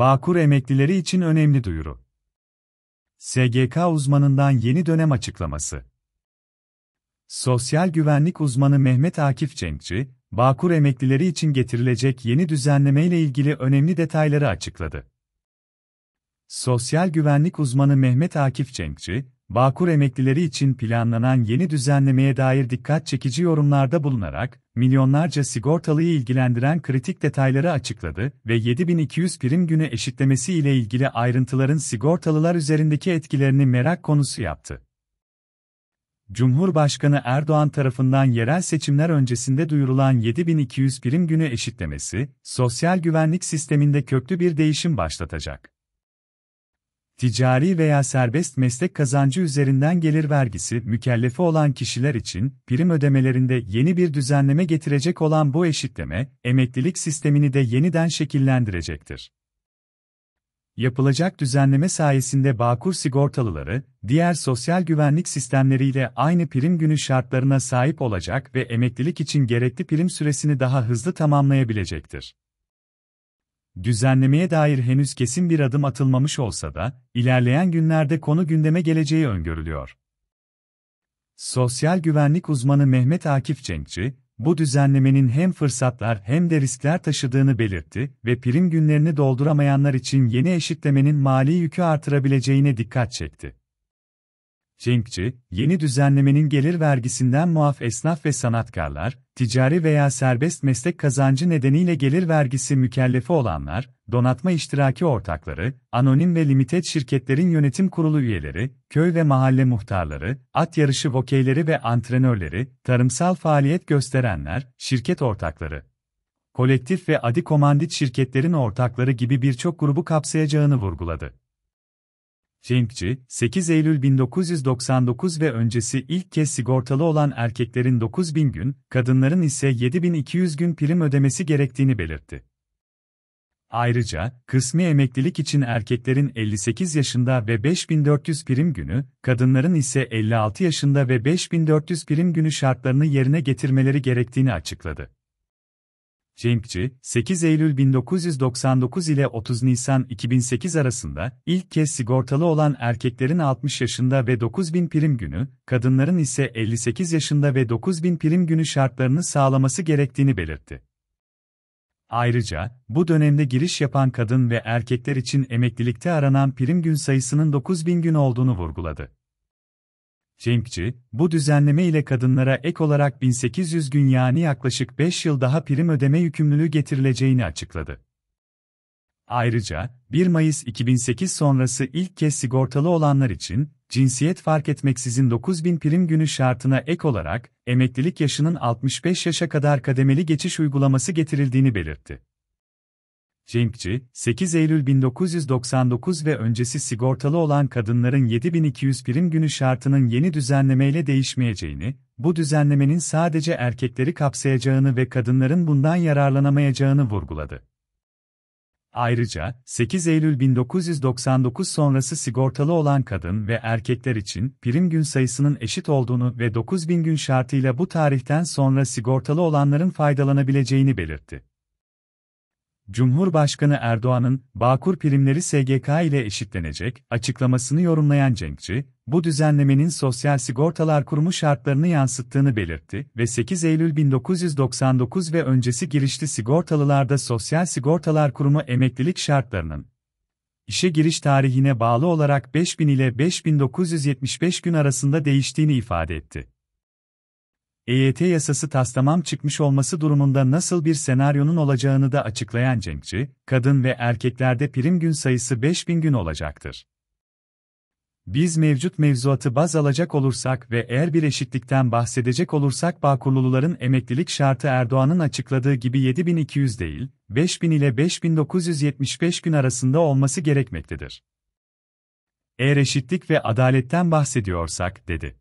Bağkur emeklileri için önemli duyuru. SGK uzmanından yeni dönem açıklaması. Sosyal güvenlik uzmanı Mehmet Akif Cenkçi, Bağkur emeklileri için getirilecek yeni düzenleme ile ilgili önemli detayları açıkladı. Sosyal güvenlik uzmanı Mehmet Akif Cenkçi, Bağkur emeklileri için planlanan yeni düzenlemeye dair dikkat çekici yorumlarda bulunarak, milyonlarca sigortalıyı ilgilendiren kritik detayları açıkladı ve 7200 prim günü eşitlemesi ile ilgili ayrıntıların sigortalılar üzerindeki etkilerini merak konusu yaptı. Cumhurbaşkanı Erdoğan tarafından yerel seçimler öncesinde duyurulan 7200 prim günü eşitlemesi, sosyal güvenlik sisteminde köklü bir değişim başlatacak ticari veya serbest meslek kazancı üzerinden gelir vergisi mükellefi olan kişiler için prim ödemelerinde yeni bir düzenleme getirecek olan bu eşitleme, emeklilik sistemini de yeniden şekillendirecektir. Yapılacak düzenleme sayesinde Bağkur sigortalıları, diğer sosyal güvenlik sistemleriyle aynı prim günü şartlarına sahip olacak ve emeklilik için gerekli prim süresini daha hızlı tamamlayabilecektir düzenlemeye dair henüz kesin bir adım atılmamış olsa da, ilerleyen günlerde konu gündeme geleceği öngörülüyor. Sosyal güvenlik uzmanı Mehmet Akif Cenkçi, bu düzenlemenin hem fırsatlar hem de riskler taşıdığını belirtti ve prim günlerini dolduramayanlar için yeni eşitlemenin mali yükü artırabileceğine dikkat çekti. Cenkçi, yeni düzenlemenin gelir vergisinden muaf esnaf ve sanatkarlar, ticari veya serbest meslek kazancı nedeniyle gelir vergisi mükellefi olanlar, donatma iştiraki ortakları, anonim ve limited şirketlerin yönetim kurulu üyeleri, köy ve mahalle muhtarları, at yarışı vokeyleri ve antrenörleri, tarımsal faaliyet gösterenler, şirket ortakları, kolektif ve adi komandit şirketlerin ortakları gibi birçok grubu kapsayacağını vurguladı. Cenkçi, 8 Eylül 1999 ve öncesi ilk kez sigortalı olan erkeklerin 9000 gün, kadınların ise 7200 gün prim ödemesi gerektiğini belirtti. Ayrıca, kısmi emeklilik için erkeklerin 58 yaşında ve 5400 prim günü, kadınların ise 56 yaşında ve 5400 prim günü şartlarını yerine getirmeleri gerektiğini açıkladı. Cenkçi, 8 Eylül 1999 ile 30 Nisan 2008 arasında ilk kez sigortalı olan erkeklerin 60 yaşında ve 9000 prim günü, kadınların ise 58 yaşında ve 9000 prim günü şartlarını sağlaması gerektiğini belirtti. Ayrıca, bu dönemde giriş yapan kadın ve erkekler için emeklilikte aranan prim gün sayısının 9000 gün olduğunu vurguladı. Cenkçi, bu düzenleme ile kadınlara ek olarak 1800 gün yani yaklaşık 5 yıl daha prim ödeme yükümlülüğü getirileceğini açıkladı. Ayrıca, 1 Mayıs 2008 sonrası ilk kez sigortalı olanlar için, cinsiyet fark etmeksizin 9000 prim günü şartına ek olarak, emeklilik yaşının 65 yaşa kadar kademeli geçiş uygulaması getirildiğini belirtti. Cenkçi, 8 Eylül 1999 ve öncesi sigortalı olan kadınların 7200 prim günü şartının yeni düzenlemeyle değişmeyeceğini, bu düzenlemenin sadece erkekleri kapsayacağını ve kadınların bundan yararlanamayacağını vurguladı. Ayrıca, 8 Eylül 1999 sonrası sigortalı olan kadın ve erkekler için prim gün sayısının eşit olduğunu ve 9000 gün şartıyla bu tarihten sonra sigortalı olanların faydalanabileceğini belirtti. Cumhurbaşkanı Erdoğan'ın Bağkur primleri SGK ile eşitlenecek açıklamasını yorumlayan Cenkçi, bu düzenlemenin Sosyal Sigortalar Kurumu şartlarını yansıttığını belirtti ve 8 Eylül 1999 ve öncesi girişli sigortalılarda Sosyal Sigortalar Kurumu emeklilik şartlarının işe giriş tarihine bağlı olarak 5000 ile 5975 gün arasında değiştiğini ifade etti. EYT yasası taslamam çıkmış olması durumunda nasıl bir senaryonun olacağını da açıklayan Cenkçi, kadın ve erkeklerde prim gün sayısı 5000 gün olacaktır. Biz mevcut mevzuatı baz alacak olursak ve eğer bir eşitlikten bahsedecek olursak Bağkurluların emeklilik şartı Erdoğan'ın açıkladığı gibi 7200 değil, 5000 ile 5975 gün arasında olması gerekmektedir. Eğer eşitlik ve adaletten bahsediyorsak, dedi.